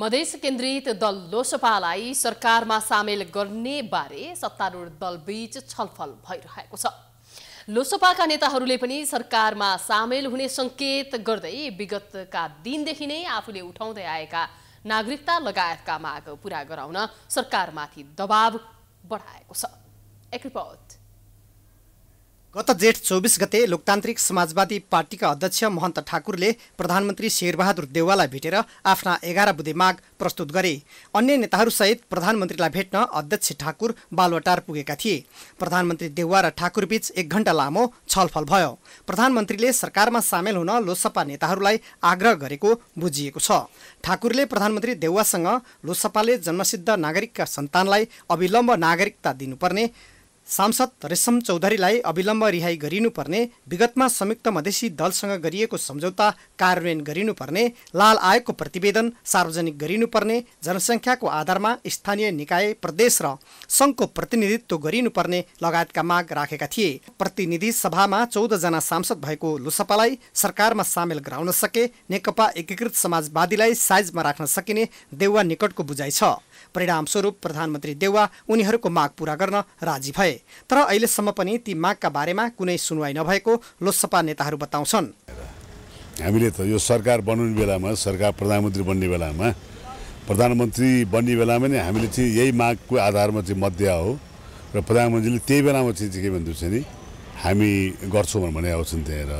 मधेस केन्द्रित दल लोसपालाई सरकारमा सामेल गर्ने बारे सत्तारूढ दलबीच छलफल भइरहेको छ लोसपाका नेताहरूले पनि सरकारमा सामेल हुने संकेत गर्दै विगतका दिनदेखि नै आफूले उठाउँदै आएका नागरिकता लगायतका माग पूरा गराउन सरकारमाथि दबाव बढाएको छ एक रिपोर्ट गत जेठ चौबिस गते लोकतान्त्रिक समाजवादी पार्टीका अध्यक्ष महन्त ठाकुरले प्रधानमन्त्री शेरबहादुर देवाललाई भेटेर आफ्ना एघार बुधे माग प्रस्तुत गरे अन्य नेताहरूसहित प्रधानमन्त्रीलाई भेट्न अध्यक्ष ठाकुर बालवाटार पुगेका थिए प्रधानमन्त्री देउवा र ठाकुरबीच एक घण्टा लामो छलफल भयो प्रधानमन्त्रीले सरकारमा सामेल हुन लोकसपा नेताहरूलाई आग्रह गरेको बुझिएको छ ठाकुरले प्रधानमन्त्री देउवासँग लोसपाले जन्मसिद्ध नागरिकका सन्तानलाई अविलम्ब नागरिकता दिनुपर्ने सांसद रेशम चौधरीलाई अविलम्ब रिहाई गरिनुपर्ने विगतमा संयुक्त मधेसी दलसँग गरिएको सम्झौता कार्यान्वयन गरिनुपर्ने लाल आयोगको प्रतिवेदन सार्वजनिक गरिनुपर्ने जनसङ्ख्याको आधारमा स्थानीय निकाय प्रदेश र सङ्घको प्रतिनिधित्व गरिनुपर्ने लगायतका माग राखेका थिए प्रतिनिधि सभामा चौधजना सांसद भएको लुसपालाई सरकारमा सामेल गराउन सके नेकपा एकीकृत समाजवादीलाई साइजमा राख्न सकिने देउवा निकटको बुझाइ छ परिणामस्वरूप प्रधानमन्त्री देउवा उनीहरूको माग पूरा गर्न राजी भए तर अहिलेसम्म पनि ती मागका बारेमा कुनै सुनवाई नभएको लोकसभा नेताहरू बताउँछन् हामीले त यो सरकार बनाउने बेलामा सरकार प्रधानमन्त्री बन्ने बेलामा प्रधानमन्त्री बन्ने बेलामा नै हामीले चाहिँ यही मागको आधारमा चाहिँ मध्य हो र प्रधानमन्त्रीले त्यही बेलामा चाहिँ के भन्दैछ नि हामी गर्छौँ भने आउँछन् त्यहाँनिर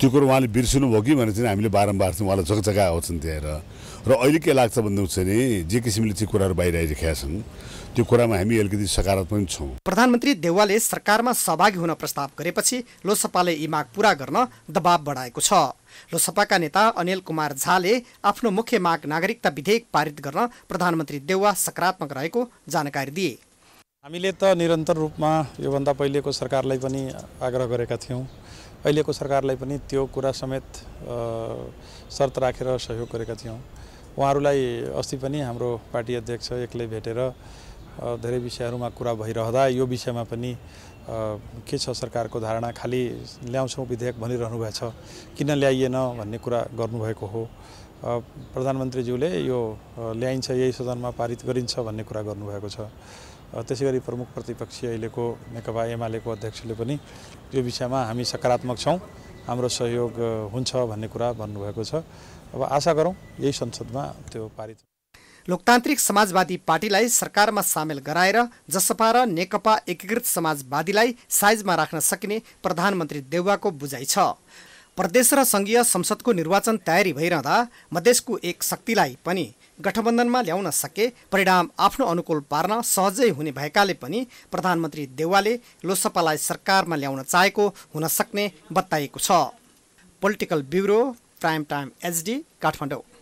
त्यो कुरो उहाँले बिर्सनु भयो कि भनेर चाहिँ हामीले बारम्बार चाहिँ उहाँलाई जगजगा आउँछन् त्यहाँ र अहिले के लाग्छ भन्नुहुन्छ भने जे किसिमले चाहिँ कुराहरू बाहिर आइरहेका छन् त्यो कुरामा हामी अलिकति सकारात्मक छौँ प्रधानमन्त्री देउवाले सरकारमा सहभागी हुन प्रस्ताव गरेपछि लोकसपाले यी माग पूरा गर्न दबाव बढाएको छ लोकसपाका नेता अनिल कुमार झाले आफ्नो मुख्य माग नागरिकता विधेयक पारित गर्न प्रधानमन्त्री देउवा सकारात्मक रहेको जानकारी दिए हामीले त निरन्तर रूपमा योभन्दा पहिलेको सरकारलाई पनि आग्रह गरेका थियौँ अहिलेको सरकारलाई पनि त्यो कुरा समेत शर्त राखेर सहयोग गरेका थियौँ उहाँहरूलाई अस्ति पनि हाम्रो पार्टी अध्यक्ष एक्लै भेटेर धेरै विषयहरूमा कुरा भइरहँदा यो विषयमा पनि के छ सरकारको धारणा खालि ल्याउँछौँ विधेयक भनिरहनु भएको छ किन ल्याइएन भन्ने कुरा गर्नुभएको हो प्रधानमन्त्रीज्यूले यो ल्याइन्छ यही सदनमा पारित गरिन्छ भन्ने कुरा गर्नुभएको छ त्यसै गरी प्रमुख प्रतिपक्षी अहिलेको नेकपा एमालेको अध्यक्षले पनि यो विषयमा हामी सकारात्मक छौँ हाम्रो सहयोग हुन्छ भन्ने कुरा भन्नुभएको छ अब आशा गरौँ यही संसदमा त्यो पारित लोकतान्त्रिक समाजवादी पार्टीलाई सरकारमा सामेल गराएर जसपा र नेकपा एकीकृत समाजवादीलाई साइजमा राख्न सकिने प्रधानमन्त्री देउवाको बुझाइ छ प्रदेश र सङ्घीय संसदको निर्वाचन तयारी भइरहँदा मधेसको एक शक्तिलाई पनि गठबन्धनमा ल्याउन सके परिणाम आफ्नो अनुकूल पार्न सहजै हुने भएकाले पनि प्रधानमन्त्री देवालले लोसपालाई सरकारमा ल्याउन चाहेको हुन सक्ने बताइएको छ political bureau prime time HD Kathmandu